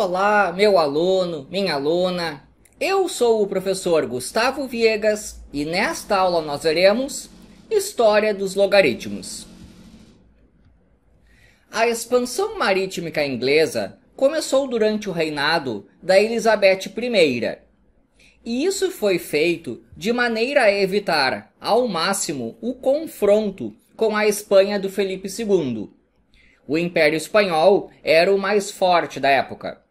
Olá, meu aluno, minha aluna. Eu sou o professor Gustavo Viegas e nesta aula nós veremos História dos Logaritmos. A expansão marítmica inglesa começou durante o reinado da Elizabeth I. E isso foi feito de maneira a evitar, ao máximo, o confronto com a Espanha do Felipe II. O Império Espanhol era o mais forte da época.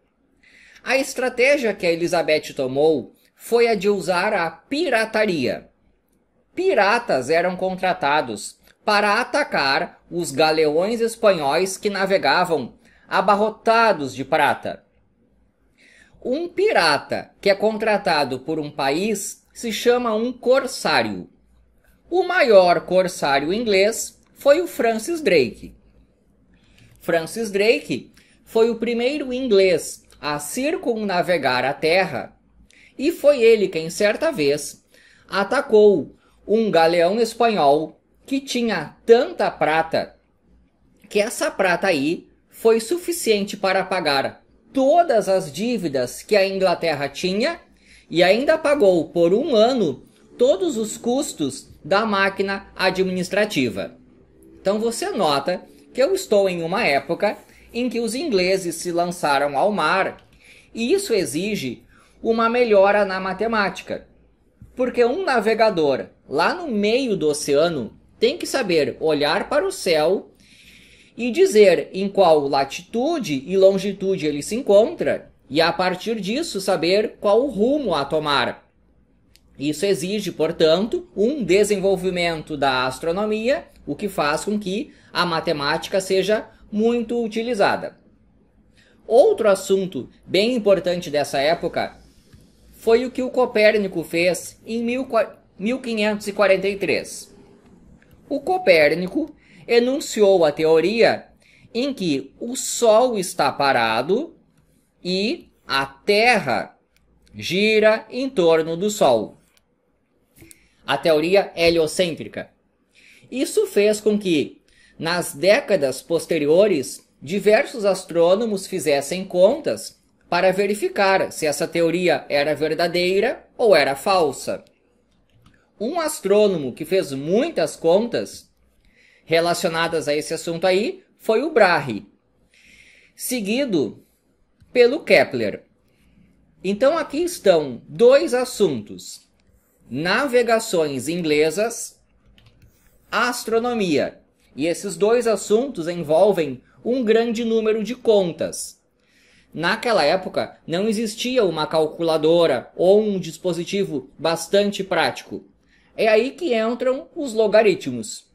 A estratégia que a Elizabeth tomou foi a de usar a pirataria. Piratas eram contratados para atacar os galeões espanhóis que navegavam abarrotados de prata. Um pirata que é contratado por um país se chama um corsário. O maior corsário inglês foi o Francis Drake. Francis Drake foi o primeiro inglês a circunnavegar a terra, e foi ele quem, certa vez, atacou um galeão espanhol que tinha tanta prata que essa prata aí foi suficiente para pagar todas as dívidas que a Inglaterra tinha e ainda pagou por um ano todos os custos da máquina administrativa. Então você nota que eu estou em uma época em que os ingleses se lançaram ao mar, e isso exige uma melhora na matemática. Porque um navegador lá no meio do oceano tem que saber olhar para o céu e dizer em qual latitude e longitude ele se encontra, e a partir disso saber qual o rumo a tomar. Isso exige, portanto, um desenvolvimento da astronomia, o que faz com que a matemática seja muito utilizada. Outro assunto bem importante dessa época foi o que o Copérnico fez em 1543. O Copérnico enunciou a teoria em que o Sol está parado e a Terra gira em torno do Sol. A teoria heliocêntrica. Isso fez com que nas décadas posteriores, diversos astrônomos fizessem contas para verificar se essa teoria era verdadeira ou era falsa. Um astrônomo que fez muitas contas relacionadas a esse assunto aí foi o Brahe, seguido pelo Kepler. Então aqui estão dois assuntos: navegações inglesas, astronomia. E esses dois assuntos envolvem um grande número de contas. Naquela época, não existia uma calculadora ou um dispositivo bastante prático. É aí que entram os logaritmos.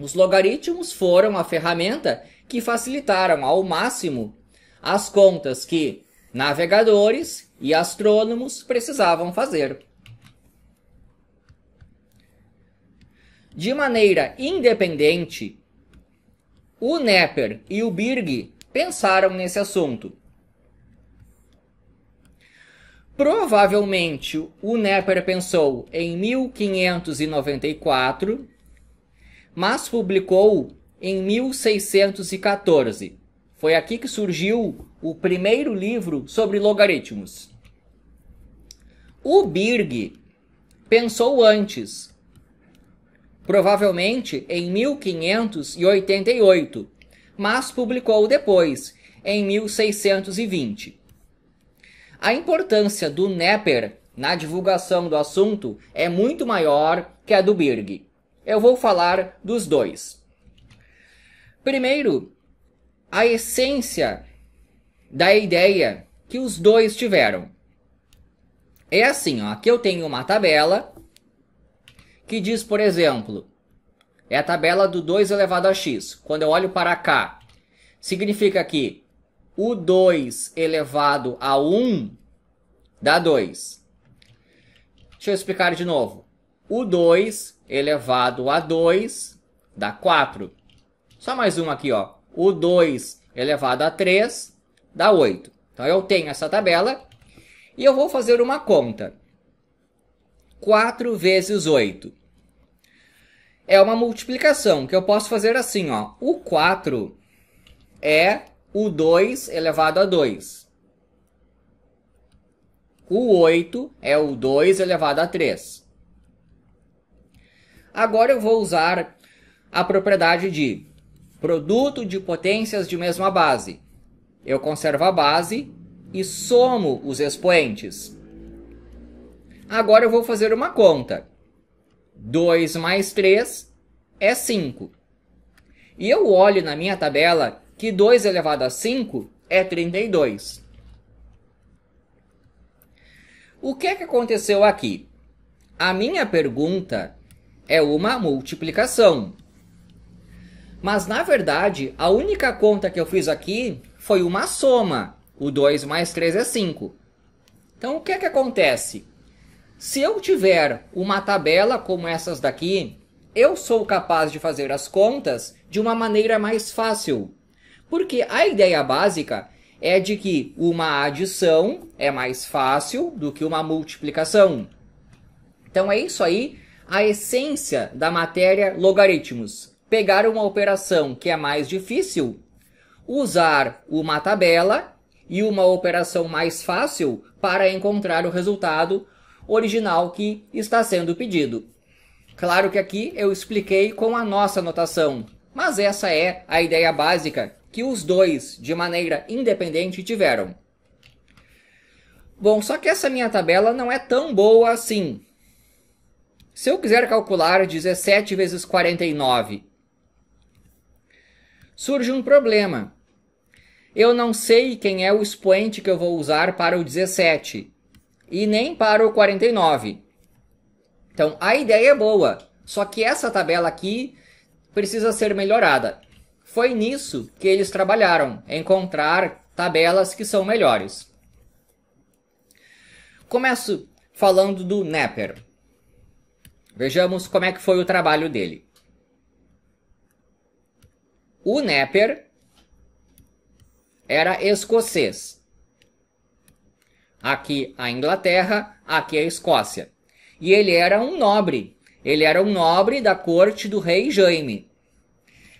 Os logaritmos foram a ferramenta que facilitaram ao máximo as contas que navegadores e astrônomos precisavam fazer. de maneira independente, o Nepper e o Birg pensaram nesse assunto. Provavelmente o Nepper pensou em 1594, mas publicou em 1614. Foi aqui que surgiu o primeiro livro sobre logaritmos. O Birg pensou antes, provavelmente em 1588, mas publicou depois, em 1620. A importância do Nepper na divulgação do assunto é muito maior que a do Birg. Eu vou falar dos dois. Primeiro, a essência da ideia que os dois tiveram. É assim, ó, aqui eu tenho uma tabela que diz, por exemplo, é a tabela do 2 elevado a x. Quando eu olho para cá, significa que o 2 elevado a 1 dá 2. Deixa eu explicar de novo. O 2 elevado a 2 dá 4. Só mais um aqui, ó. O 2 elevado a 3 dá 8. Então eu tenho essa tabela e eu vou fazer uma conta. 4 vezes 8. É uma multiplicação que eu posso fazer assim, ó. O 4 é o 2 elevado a 2. O 8 é o 2 elevado a 3. Agora eu vou usar a propriedade de produto de potências de mesma base. Eu conservo a base e somo os expoentes. Agora eu vou fazer uma conta. 2 mais 3 é 5. E eu olho na minha tabela que 2 elevado a 5 é 32. O que, é que aconteceu aqui? A minha pergunta é uma multiplicação. Mas, na verdade, a única conta que eu fiz aqui foi uma soma. O 2 mais 3 é 5. Então, o que, é que acontece? Se eu tiver uma tabela como essas daqui, eu sou capaz de fazer as contas de uma maneira mais fácil. Porque a ideia básica é de que uma adição é mais fácil do que uma multiplicação. Então é isso aí a essência da matéria logaritmos. Pegar uma operação que é mais difícil, usar uma tabela e uma operação mais fácil para encontrar o resultado original que está sendo pedido. Claro que aqui eu expliquei com a nossa notação, mas essa é a ideia básica que os dois, de maneira independente, tiveram. Bom, só que essa minha tabela não é tão boa assim. Se eu quiser calcular 17 vezes 49, surge um problema. Eu não sei quem é o expoente que eu vou usar para o 17 e nem para o 49. Então a ideia é boa, só que essa tabela aqui precisa ser melhorada. Foi nisso que eles trabalharam, encontrar tabelas que são melhores. Começo falando do Nepper. Vejamos como é que foi o trabalho dele. O Nepper era escocês aqui a Inglaterra, aqui a Escócia. E ele era um nobre. Ele era um nobre da corte do rei Jaime.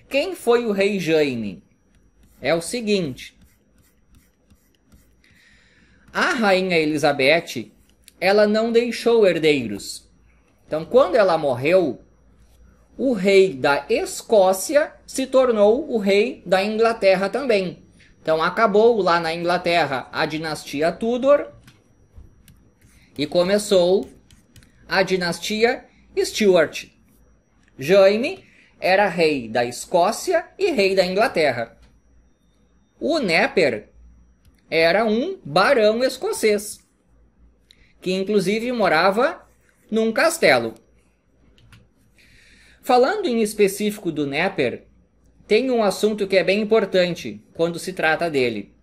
Quem foi o rei Jaime? É o seguinte. A rainha Elizabeth, ela não deixou herdeiros. Então, quando ela morreu, o rei da Escócia se tornou o rei da Inglaterra também. Então acabou lá na Inglaterra a dinastia Tudor e começou a dinastia Stuart. Jaime era rei da Escócia e rei da Inglaterra. O Neper era um barão escocês, que inclusive morava num castelo. Falando em específico do Neper, tem um assunto que é bem importante quando se trata dele.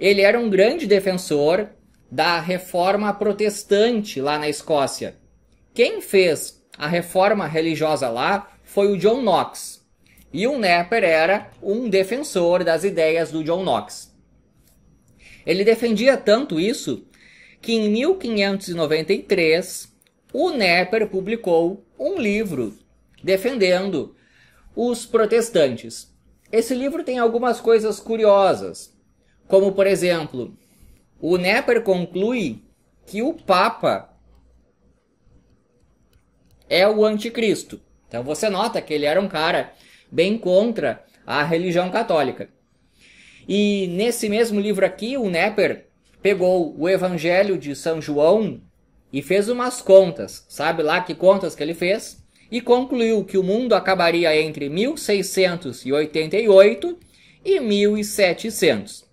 Ele era um grande defensor da reforma protestante lá na Escócia. Quem fez a reforma religiosa lá foi o John Knox. E o Nepper era um defensor das ideias do John Knox. Ele defendia tanto isso que em 1593 o Nepper publicou um livro defendendo os protestantes. Esse livro tem algumas coisas curiosas, como por exemplo, o Nepper conclui que o Papa é o anticristo. Então você nota que ele era um cara bem contra a religião católica. E nesse mesmo livro aqui, o Nepper pegou o Evangelho de São João e fez umas contas, sabe lá que contas que ele fez? E concluiu que o mundo acabaria entre 1688 e 1700.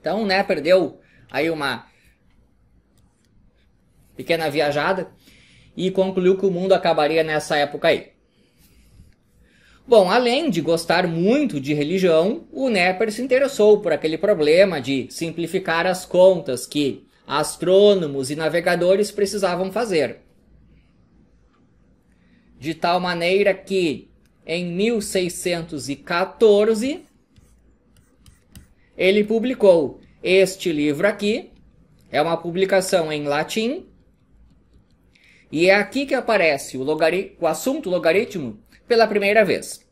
Então, Neper deu Aí uma pequena viajada e concluiu que o mundo acabaria nessa época aí. Bom, além de gostar muito de religião, o Nepper se interessou por aquele problema de simplificar as contas que astrônomos e navegadores precisavam fazer. De tal maneira que, em 1614, ele publicou este livro aqui é uma publicação em latim. E é aqui que aparece o, logari o assunto logaritmo pela primeira vez.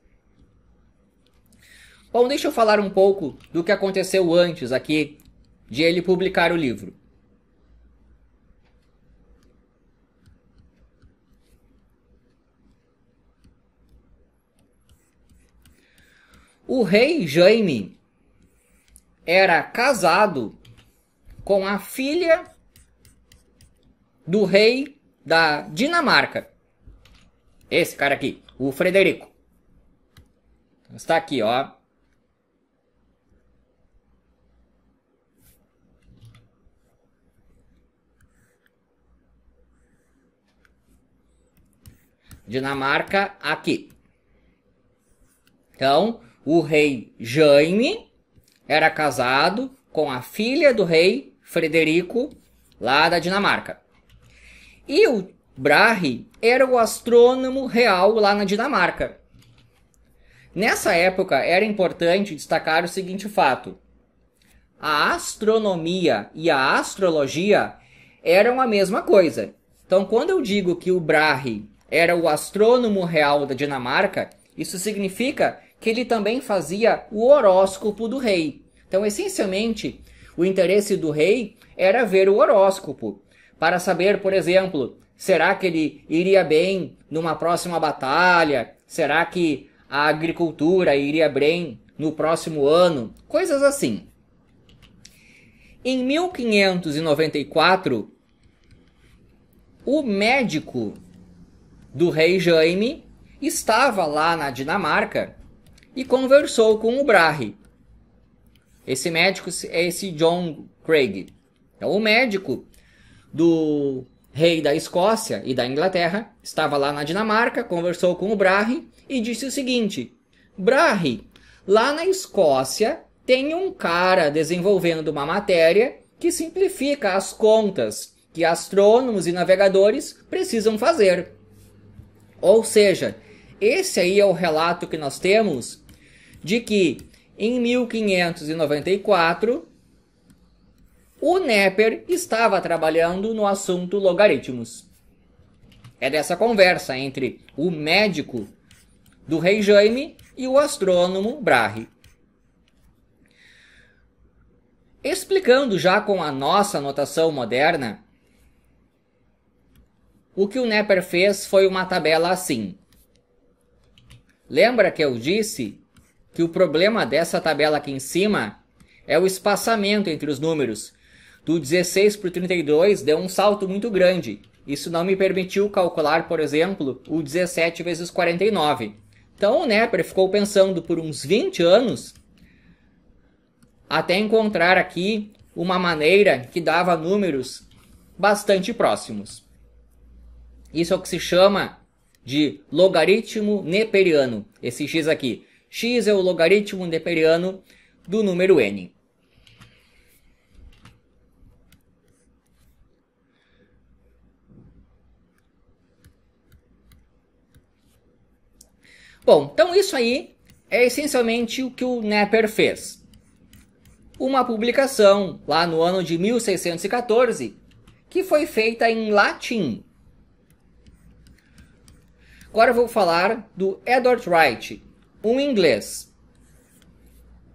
Bom, deixa eu falar um pouco do que aconteceu antes aqui de ele publicar o livro. O rei Jaime era casado com a filha do rei da Dinamarca. Esse cara aqui, o Frederico. Está aqui, ó. Dinamarca aqui. Então, o rei Jaime era casado com a filha do rei Frederico, lá da Dinamarca. E o Brahe era o astrônomo real lá na Dinamarca. Nessa época era importante destacar o seguinte fato: a astronomia e a astrologia eram a mesma coisa. Então, quando eu digo que o Brahe era o astrônomo real da Dinamarca, isso significa que ele também fazia o horóscopo do rei. Então, essencialmente, o interesse do rei era ver o horóscopo, para saber, por exemplo, será que ele iria bem numa próxima batalha? Será que a agricultura iria bem no próximo ano? Coisas assim. Em 1594, o médico do rei Jaime estava lá na Dinamarca e conversou com o Brahe. Esse médico é esse John Craig. Então, o médico do rei da Escócia e da Inglaterra estava lá na Dinamarca, conversou com o Brahe e disse o seguinte: Brahe, lá na Escócia tem um cara desenvolvendo uma matéria que simplifica as contas que astrônomos e navegadores precisam fazer. Ou seja, esse aí é o relato que nós temos de que em 1594 o Neper estava trabalhando no assunto logaritmos. É dessa conversa entre o médico do rei Jaime e o astrônomo Brahe. Explicando já com a nossa notação moderna, o que o Neper fez foi uma tabela assim. Lembra que eu disse que o problema dessa tabela aqui em cima é o espaçamento entre os números. Do 16 para o 32 deu um salto muito grande. Isso não me permitiu calcular, por exemplo, o 17 vezes 49. Então o né, Nepper ficou pensando por uns 20 anos até encontrar aqui uma maneira que dava números bastante próximos. Isso é o que se chama de logaritmo neperiano, esse x aqui x é o logaritmo neperiano do número n. Bom, então isso aí é essencialmente o que o Neper fez. Uma publicação lá no ano de 1614 que foi feita em latim. Agora eu vou falar do Edward Wright, um inglês.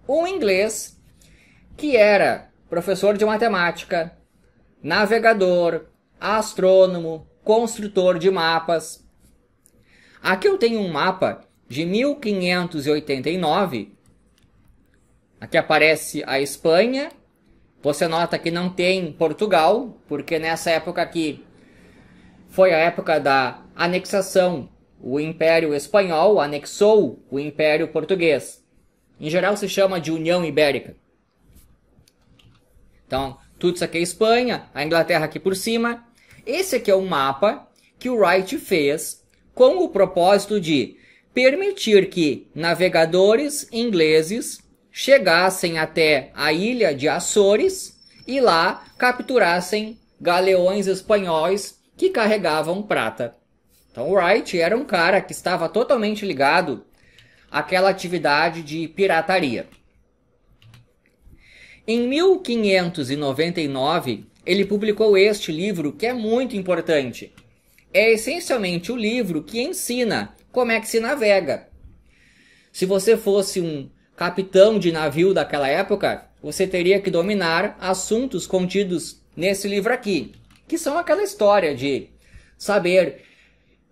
Um inglês que era professor de matemática, navegador, astrônomo, construtor de mapas. Aqui eu tenho um mapa de 1589. Aqui aparece a Espanha. Você nota que não tem Portugal, porque nessa época aqui foi a época da anexação o Império Espanhol anexou o Império Português. Em geral se chama de União Ibérica. Então, tudo isso aqui é Espanha, a Inglaterra aqui por cima. Esse aqui é um mapa que o Wright fez com o propósito de permitir que navegadores ingleses chegassem até a ilha de Açores e lá capturassem galeões espanhóis que carregavam prata. Então, o Wright era um cara que estava totalmente ligado àquela atividade de pirataria. Em 1599, ele publicou este livro que é muito importante. É essencialmente o livro que ensina como é que se navega. Se você fosse um capitão de navio daquela época, você teria que dominar assuntos contidos nesse livro aqui, que são aquela história de saber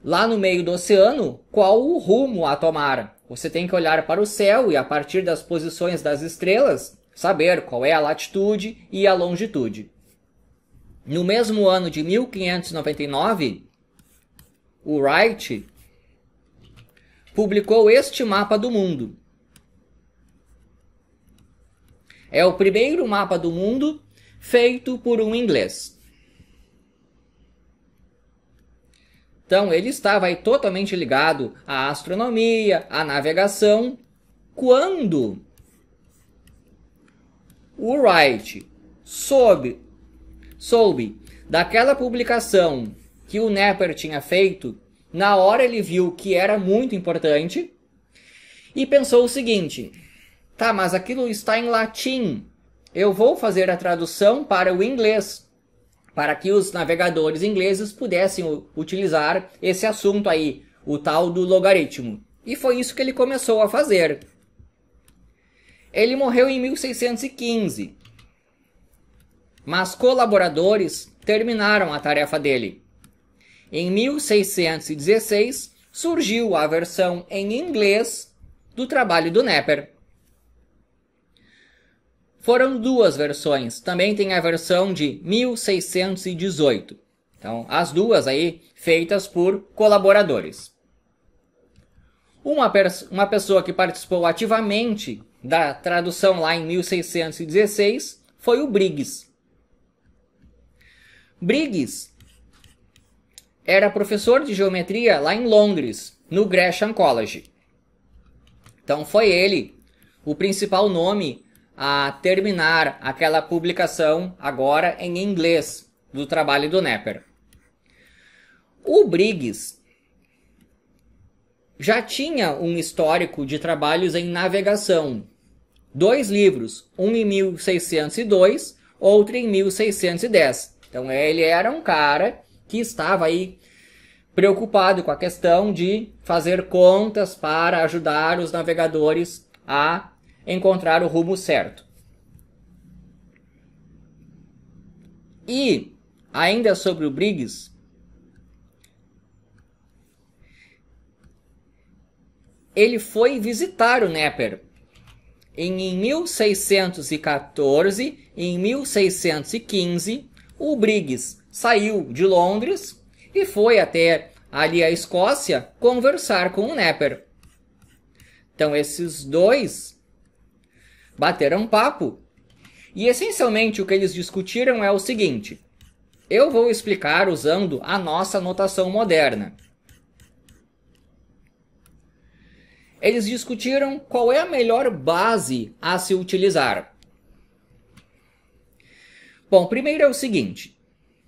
lá no meio do oceano qual o rumo a tomar. Você tem que olhar para o céu e, a partir das posições das estrelas, saber qual é a latitude e a longitude. No mesmo ano de 1599, o Wright publicou este mapa do mundo. É o primeiro mapa do mundo feito por um inglês. Então ele estava aí totalmente ligado à astronomia, à navegação, quando o Wright soube, soube daquela publicação que o Nepper tinha feito, na hora ele viu que era muito importante e pensou o seguinte: tá, mas aquilo está em latim. Eu vou fazer a tradução para o inglês para que os navegadores ingleses pudessem utilizar esse assunto aí, o tal do logaritmo. E foi isso que ele começou a fazer. Ele morreu em 1615, mas colaboradores terminaram a tarefa dele. Em 1616 surgiu a versão em inglês do trabalho do Nepper. Foram duas versões. Também tem a versão de 1618. Então, as duas aí feitas por colaboradores. Uma, uma pessoa que participou ativamente da tradução lá em 1616 foi o Briggs. Briggs era professor de geometria lá em Londres, no Gresham College. Então foi ele o principal nome a terminar aquela publicação agora em inglês do trabalho do Nepper. O Briggs já tinha um histórico de trabalhos em navegação. Dois livros, um em 1602, outro em 1610. Então ele era um cara que estava aí preocupado com a questão de fazer contas para ajudar os navegadores a encontrar o rumo certo. E, ainda sobre o Briggs, ele foi visitar o Nepper em 1614 e em 1615, o Briggs saiu de Londres e foi até ali a Escócia conversar com o Nepper. Então esses dois bateram papo. E essencialmente o que eles discutiram é o seguinte: eu vou explicar usando a nossa notação moderna. Eles discutiram qual é a melhor base a se utilizar. Bom, primeiro é o seguinte: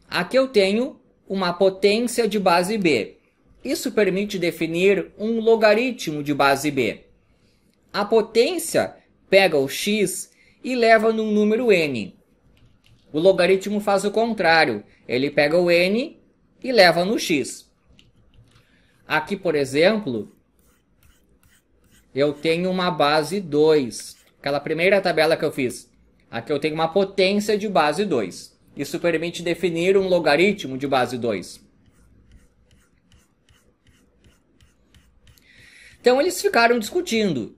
aqui eu tenho uma potência de base b. Isso permite definir um logaritmo de base b. A potência pega o x e leva num número n. O logaritmo faz o contrário, ele pega o n e leva no x. Aqui, por exemplo, eu tenho uma base 2, aquela primeira tabela que eu fiz. Aqui eu tenho uma potência de base 2. Isso permite definir um logaritmo de base 2. Então eles ficaram discutindo.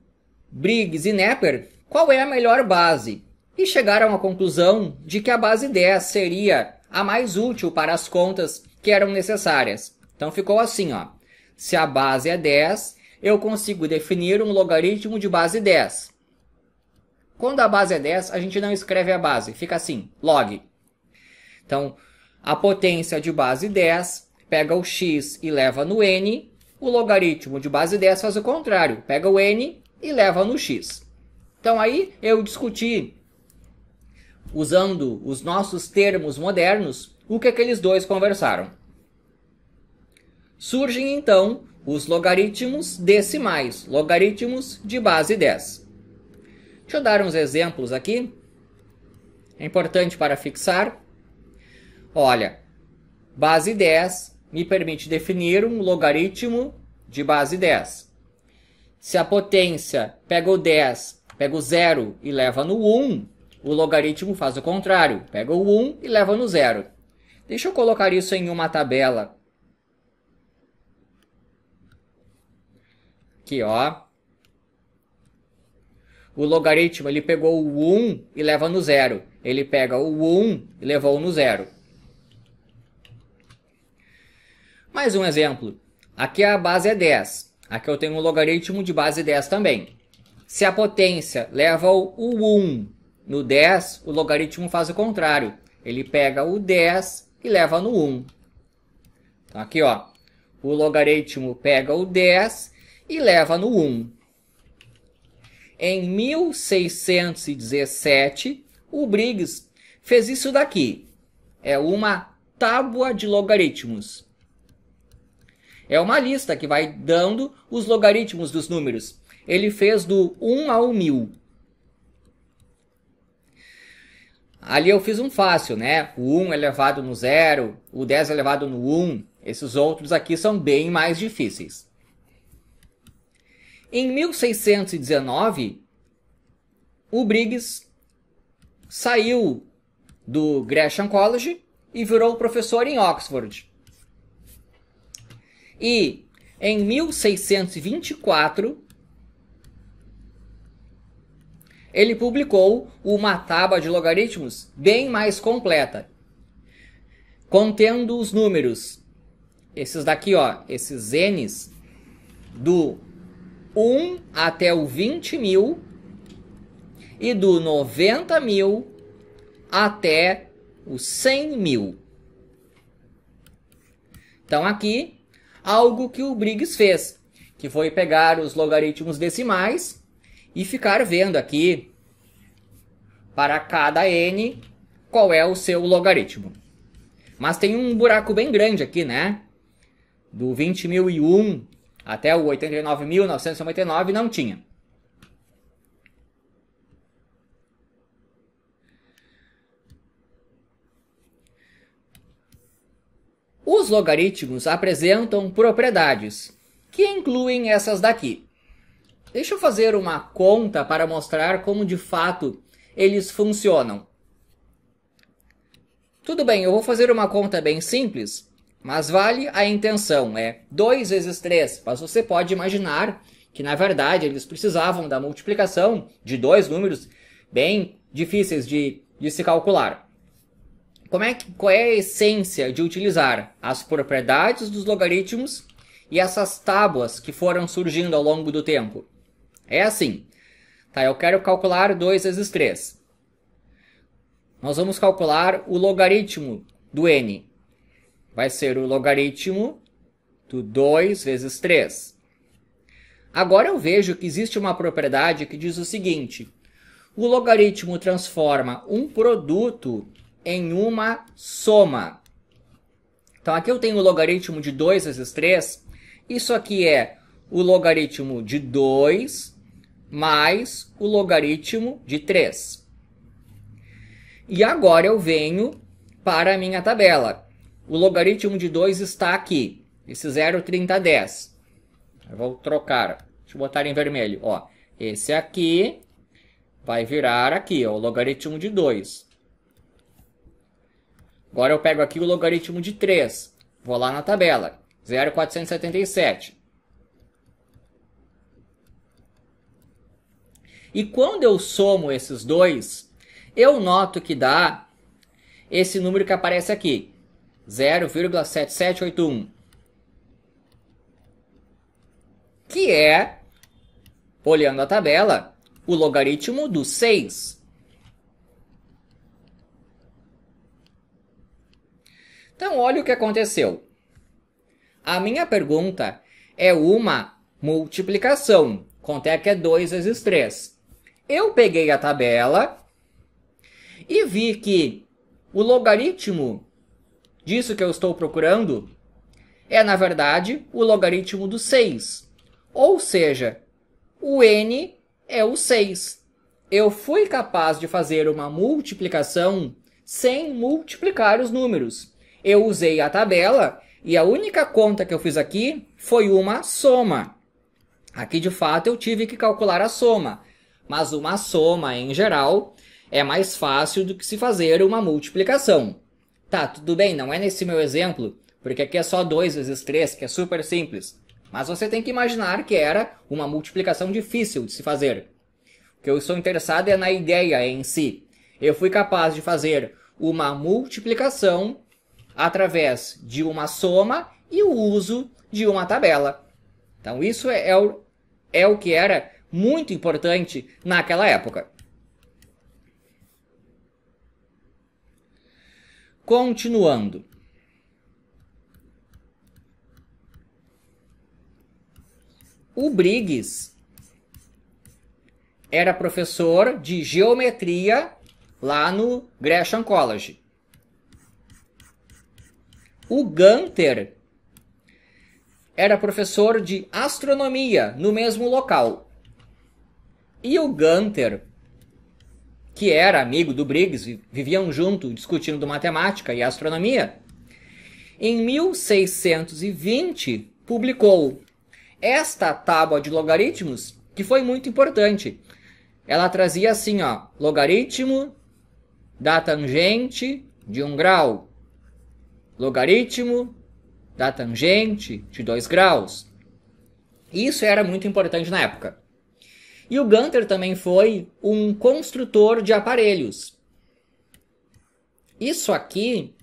Briggs e Nepper qual é a melhor base e chegaram à conclusão de que a base 10 seria a mais útil para as contas que eram necessárias. Então ficou assim, ó. Se a base é 10, eu consigo definir um logaritmo de base 10. Quando a base é 10, a gente não escreve a base, fica assim, log. Então, a potência de base 10 pega o x e leva no n, o logaritmo de base 10 faz o contrário, pega o n e leva no x. Então aí eu discuti, usando os nossos termos modernos, o que aqueles dois conversaram. Surgem então os logaritmos decimais, logaritmos de base 10. Deixa eu dar uns exemplos aqui. É importante para fixar. Olha, base 10 me permite definir um logaritmo de base 10. Se a potência pega o 10, pega o 0 e leva no 1, o logaritmo faz o contrário, pega o 1 e leva no 0. Deixa eu colocar isso em uma tabela. Aqui, ó. O logaritmo, ele pegou o 1 e leva no 0. Ele pega o 1 e levou no 0. Mais um exemplo. Aqui a base é 10. Aqui eu tenho um logaritmo de base 10 também. Se a potência leva o 1 no 10, o logaritmo faz o contrário. Ele pega o 10 e leva no 1. Então aqui, ó, o logaritmo pega o 10 e leva no 1. Em 1617, o Briggs fez isso daqui. É uma tábua de logaritmos. É uma lista que vai dando os logaritmos dos números. Ele fez do 1 ao 1000. Ali eu fiz um fácil, né? O 1 é elevado no 0, o 10 é elevado no 1. Esses outros aqui são bem mais difíceis. Em 1619, o Briggs saiu do Gresham College e virou professor em Oxford. E em 1624, ele publicou uma tábua de logaritmos bem mais completa, contendo os números, esses daqui, ó, esses n's, do 1 até o 20 mil e do 90 mil até o 100 mil. Então, aqui algo que o Briggs fez, que foi pegar os logaritmos decimais e ficar vendo aqui para cada n qual é o seu logaritmo. Mas tem um buraco bem grande aqui, né? Do 20.001 até o 89.999 não tinha. Os logaritmos apresentam propriedades, que incluem essas daqui. Deixa eu fazer uma conta para mostrar como de fato eles funcionam. Tudo bem, eu vou fazer uma conta bem simples, mas vale a intenção, é 2 vezes 3, mas você pode imaginar que na verdade eles precisavam da multiplicação de dois números bem difíceis de, de se calcular como é que, qual é a essência de utilizar as propriedades dos logaritmos e essas tábuas que foram surgindo ao longo do tempo. É assim. Tá, eu quero calcular 2 vezes 3. Nós vamos calcular o logaritmo do n. Vai ser o logaritmo do 2 vezes 3. Agora eu vejo que existe uma propriedade que diz o seguinte. O logaritmo transforma um produto em uma soma. Então aqui eu tenho o logaritmo de 2 vezes 3. Isso aqui é o logaritmo de 2 mais o logaritmo de 3. E agora eu venho para a minha tabela. O logaritmo de 2 está aqui. Esse 0, 30, 10. Eu vou trocar. Deixa eu botar em vermelho. Ó, esse aqui vai virar aqui, ó, o logaritmo de 2. Agora eu pego aqui o logaritmo de 3. Vou lá na tabela. 0,477. E quando eu somo esses dois, eu noto que dá esse número que aparece aqui. 0,7781. Que é, olhando a tabela, o logaritmo do 6. Então, olha o que aconteceu. A minha pergunta é uma multiplicação. Quanto é que é 2 vezes 3? Eu peguei a tabela e vi que o logaritmo disso que eu estou procurando é, na verdade, o logaritmo do 6. Ou seja, o n é o 6. Eu fui capaz de fazer uma multiplicação sem multiplicar os números eu usei a tabela e a única conta que eu fiz aqui foi uma soma. Aqui de fato eu tive que calcular a soma, mas uma soma em geral é mais fácil do que se fazer uma multiplicação. Tá, tudo bem, não é nesse meu exemplo, porque aqui é só 2 vezes 3, que é super simples. Mas você tem que imaginar que era uma multiplicação difícil de se fazer. O que eu estou interessado é na ideia em si. Eu fui capaz de fazer uma multiplicação através de uma soma e o uso de uma tabela. Então, isso é, é, o, é o que era muito importante naquela época. Continuando. O Briggs era professor de geometria lá no Gresham College. O Gunter era professor de astronomia no mesmo local. E o Gunter, que era amigo do Briggs, viviam junto discutindo matemática e astronomia, em 1620 publicou esta tábua de logaritmos, que foi muito importante. Ela trazia assim, ó, logaritmo da tangente de um grau logaritmo da tangente de 2 graus. Isso era muito importante na época. E o Gunter também foi um construtor de aparelhos. Isso aqui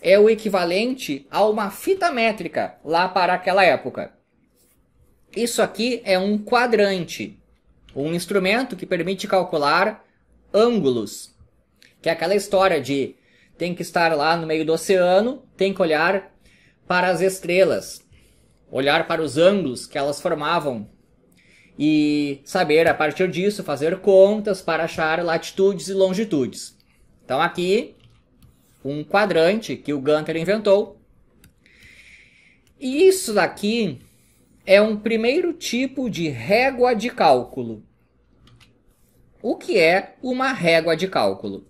é o equivalente a uma fita métrica lá para aquela época. Isso aqui é um quadrante, um instrumento que permite calcular ângulos, que é aquela história de tem que estar lá no meio do oceano, tem que olhar para as estrelas, olhar para os ângulos que elas formavam e saber a partir disso fazer contas para achar latitudes e longitudes. Então aqui um quadrante que o Gunter inventou. E isso daqui é um primeiro tipo de régua de cálculo. O que é uma régua de cálculo?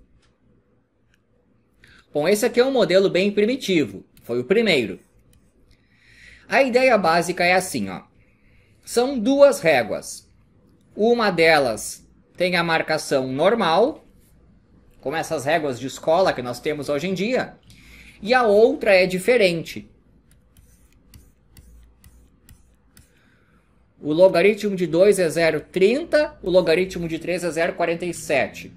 Bom, esse aqui é um modelo bem primitivo, foi o primeiro. A ideia básica é assim, ó. São duas réguas. Uma delas tem a marcação normal, como essas réguas de escola que nós temos hoje em dia, e a outra é diferente. O logaritmo de 2 é 0,30, o logaritmo de 3 é 0,47.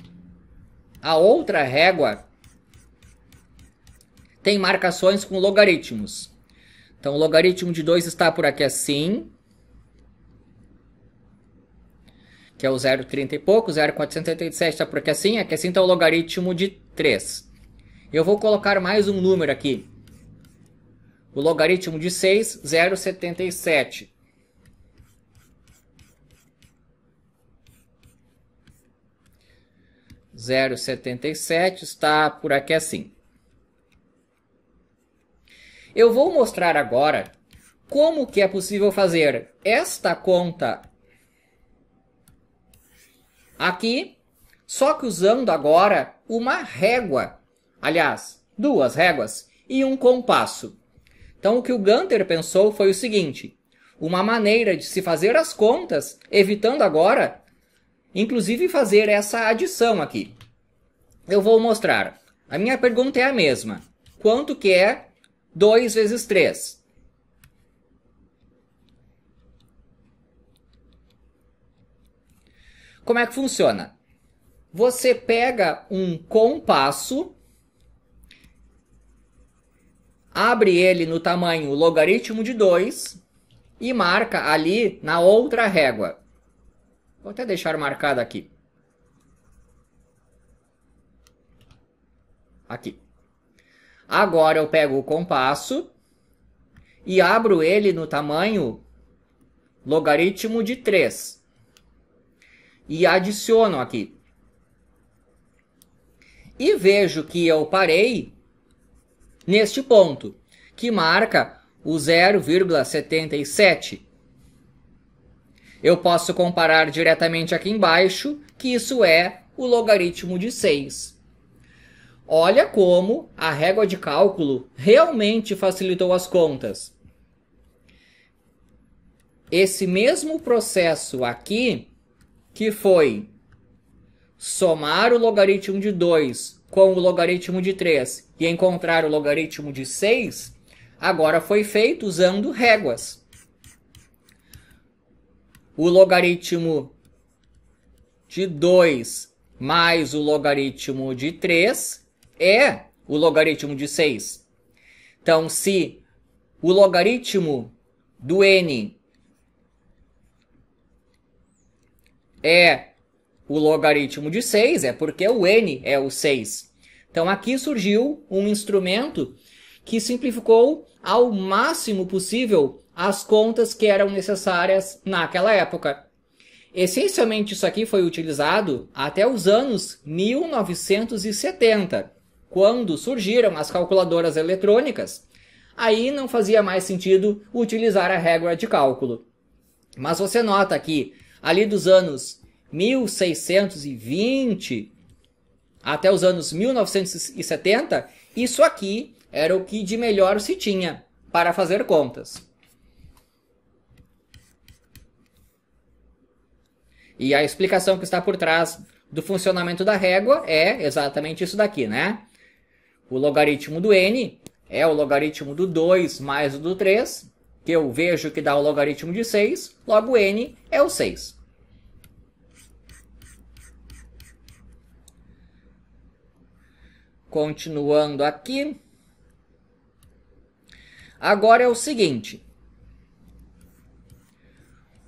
A outra régua tem marcações com logaritmos. Então, o logaritmo de 2 está por aqui assim, que é o 0,30 e pouco, 0,487 está por aqui assim, aqui assim está o logaritmo de 3. Eu vou colocar mais um número aqui. O logaritmo de 6, 0,77. Zero setenta e sete está por aqui assim. Eu vou mostrar agora como que é possível fazer esta conta aqui, só que usando agora uma régua, aliás, duas réguas e um compasso. Então o que o Gunter pensou foi o seguinte, uma maneira de se fazer as contas, evitando agora, inclusive fazer essa adição aqui. Eu vou mostrar. A minha pergunta é a mesma. Quanto que é 2 vezes 3. Como é que funciona? Você pega um compasso, abre ele no tamanho logaritmo de 2 e marca ali na outra régua. Vou até deixar marcado aqui. Aqui. Agora eu pego o compasso e abro ele no tamanho logaritmo de 3. E adiciono aqui. E vejo que eu parei neste ponto, que marca o 0,77. Eu posso comparar diretamente aqui embaixo, que isso é o logaritmo de 6. Olha como a régua de cálculo realmente facilitou as contas. Esse mesmo processo aqui, que foi somar o logaritmo de 2 com o logaritmo de 3 e encontrar o logaritmo de 6, agora foi feito usando réguas. O logaritmo de 2 mais o logaritmo de 3 é o logaritmo de 6. Então, se o logaritmo do n é o logaritmo de 6, é porque o n é o 6. Então, aqui surgiu um instrumento que simplificou ao máximo possível as contas que eram necessárias naquela época. Essencialmente, isso aqui foi utilizado até os anos 1970 quando surgiram as calculadoras eletrônicas, aí não fazia mais sentido utilizar a régua de cálculo. Mas você nota que ali dos anos 1620 até os anos 1970, isso aqui era o que de melhor se tinha para fazer contas. E a explicação que está por trás do funcionamento da régua é exatamente isso daqui, né? o logaritmo do n é o logaritmo do 2 mais o do 3, que eu vejo que dá o logaritmo de 6, logo n é o 6. Continuando aqui. Agora é o seguinte.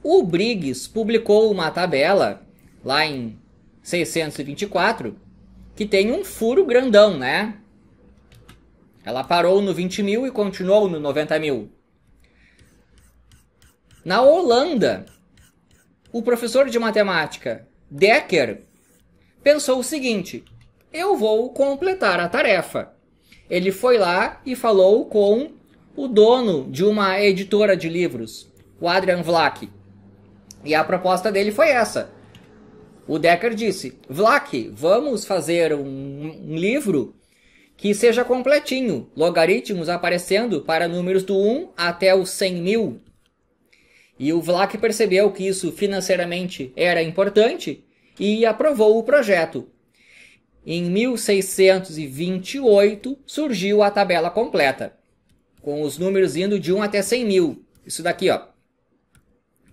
O Briggs publicou uma tabela lá em 624 que tem um furo grandão, né? Ela parou no 20 mil e continuou no 90 mil. Na Holanda, o professor de matemática Decker pensou o seguinte: eu vou completar a tarefa. Ele foi lá e falou com o dono de uma editora de livros, o Adrian Vlack. E a proposta dele foi essa. O Decker disse: Vlack, vamos fazer um, um livro que seja completinho, logaritmos aparecendo para números do 1 até o 100 mil. E o Vlac percebeu que isso financeiramente era importante e aprovou o projeto. Em 1628 surgiu a tabela completa, com os números indo de 1 até 100 mil. Isso daqui, ó.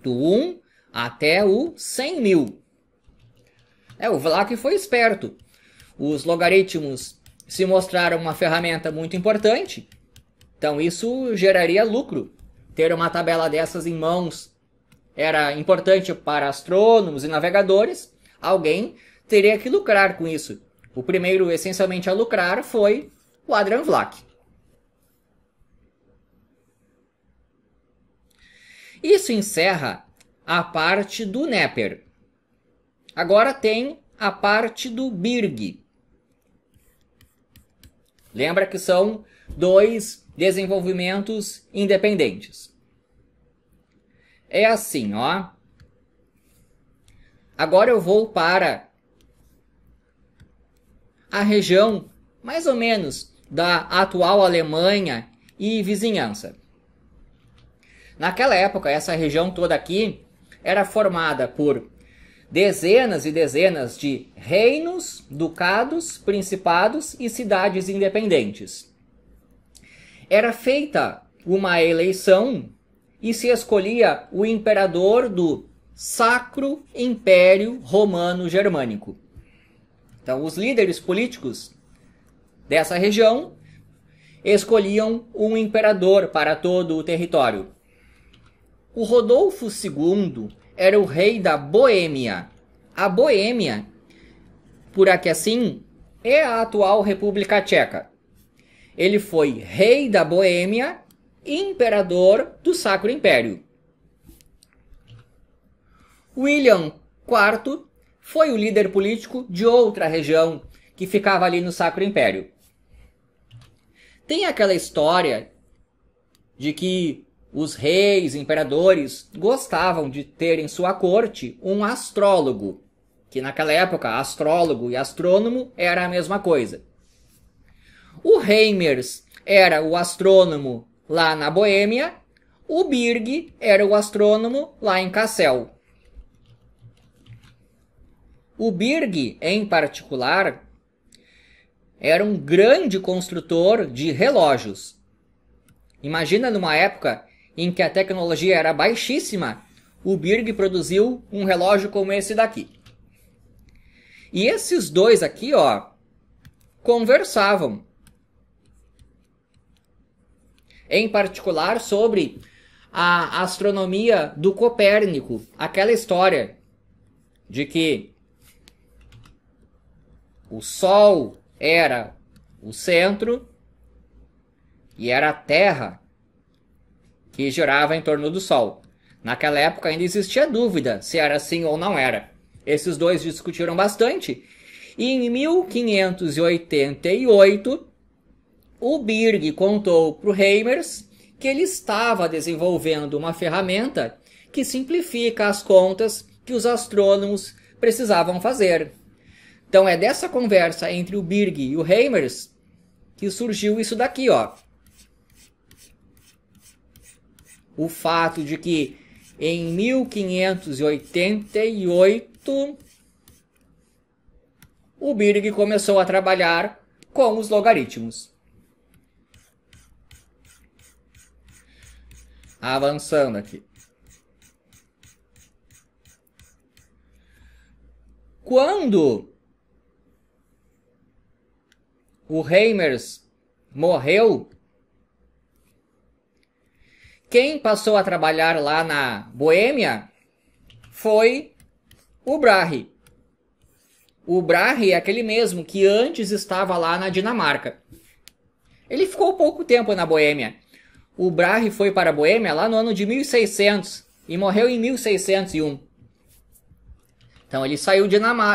Do 1 até o 100 mil. É, o Vlac foi esperto. Os logaritmos se mostraram uma ferramenta muito importante. Então isso geraria lucro. Ter uma tabela dessas em mãos era importante para astrônomos e navegadores. Alguém teria que lucrar com isso. O primeiro essencialmente a lucrar foi o Adrian Vlach. Isso encerra a parte do Nepper. Agora tem a parte do Birg. Lembra que são dois desenvolvimentos independentes. É assim, ó. Agora eu vou para a região mais ou menos da atual Alemanha e vizinhança. Naquela época, essa região toda aqui era formada por dezenas e dezenas de reinos, ducados, principados e cidades independentes. Era feita uma eleição e se escolhia o imperador do Sacro Império Romano Germânico. Então, os líderes políticos dessa região escolhiam um imperador para todo o território. O Rodolfo II era o rei da Boêmia. A Boêmia, por aqui assim, é a atual República Tcheca. Ele foi rei da Boêmia e imperador do Sacro Império. William IV foi o líder político de outra região que ficava ali no Sacro Império. Tem aquela história de que os reis, imperadores, gostavam de ter em sua corte um astrólogo, que naquela época astrólogo e astrônomo era a mesma coisa. O Reimers era o astrônomo lá na Boêmia, o Birg era o astrônomo lá em Cassel. O Birg, em particular, era um grande construtor de relógios. Imagina numa época em que a tecnologia era baixíssima, o Birg produziu um relógio como esse daqui. E esses dois aqui, ó, conversavam. Em particular sobre a astronomia do Copérnico, aquela história de que o Sol era o centro e era a Terra que girava em torno do Sol. Naquela época ainda existia dúvida se era assim ou não era. Esses dois discutiram bastante. E em 1588, o Birg contou para o Reimers que ele estava desenvolvendo uma ferramenta que simplifica as contas que os astrônomos precisavam fazer. Então é dessa conversa entre o Birg e o Reimers que surgiu isso daqui, ó o fato de que em 1588 o Birg começou a trabalhar com os logaritmos. Avançando aqui. Quando o Reimers morreu, quem passou a trabalhar lá na Boêmia foi o Brahe. O Brahe é aquele mesmo que antes estava lá na Dinamarca. Ele ficou pouco tempo na Boêmia. O Brahe foi para a Boêmia lá no ano de 1600 e morreu em 1601. Então ele saiu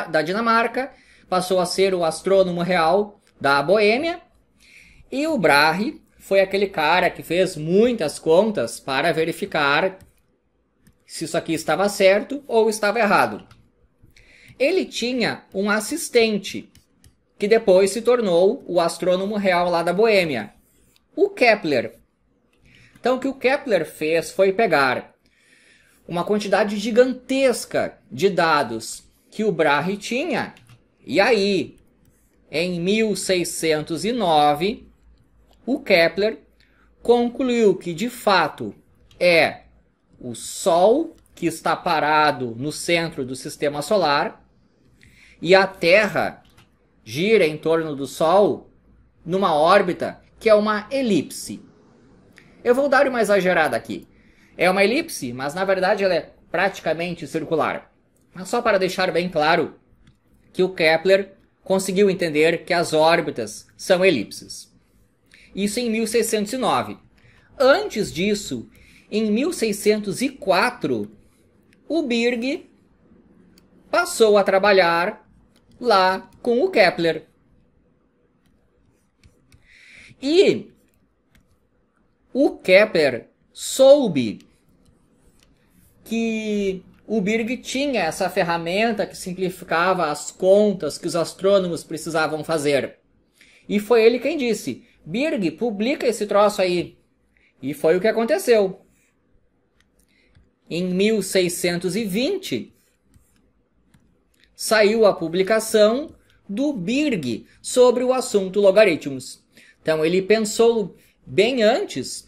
da Dinamarca, passou a ser o astrônomo real da Boêmia e o Brahe foi aquele cara que fez muitas contas para verificar se isso aqui estava certo ou estava errado. Ele tinha um assistente, que depois se tornou o astrônomo real lá da Boêmia, o Kepler. Então, o que o Kepler fez foi pegar uma quantidade gigantesca de dados que o Brahe tinha, e aí, em 1609, o Kepler concluiu que de fato é o Sol que está parado no centro do sistema solar e a Terra gira em torno do Sol numa órbita que é uma elipse. Eu vou dar uma exagerada aqui. É uma elipse, mas na verdade ela é praticamente circular. Mas só para deixar bem claro que o Kepler conseguiu entender que as órbitas são elipses isso em 1609. Antes disso, em 1604, o Birg passou a trabalhar lá com o Kepler. E o Kepler soube que o Birg tinha essa ferramenta que simplificava as contas que os astrônomos precisavam fazer. E foi ele quem disse: Birg, publica esse troço aí. E foi o que aconteceu. Em 1620, saiu a publicação do Birg sobre o assunto logaritmos. Então ele pensou bem antes,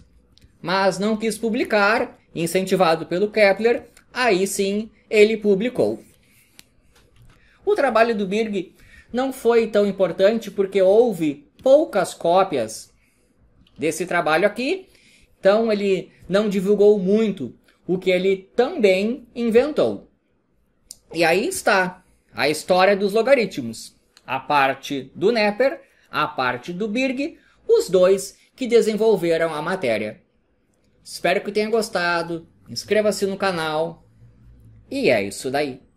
mas não quis publicar, incentivado pelo Kepler, aí sim ele publicou. O trabalho do Birg não foi tão importante porque houve poucas cópias desse trabalho aqui, então ele não divulgou muito o que ele também inventou. E aí está a história dos logaritmos, a parte do Nepper, a parte do Birg, os dois que desenvolveram a matéria. Espero que tenha gostado, inscreva-se no canal e é isso daí.